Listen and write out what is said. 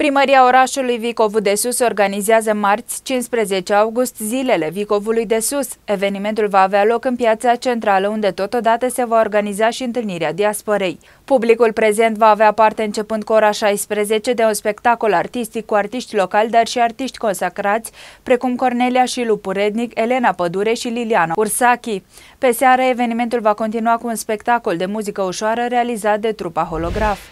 Primăria orașului Vicovu de Sus organizează marți 15 august zilele Vicovului de Sus. Evenimentul va avea loc în piața centrală, unde totodată se va organiza și întâlnirea diasporei. Publicul prezent va avea parte începând cu ora 16 de un spectacol artistic cu artiști locali, dar și artiști consacrați, precum Cornelia și Lupurednic, Elena Pădure și Liliana Ursachi. Pe seară, evenimentul va continua cu un spectacol de muzică ușoară realizat de trupa Holograf.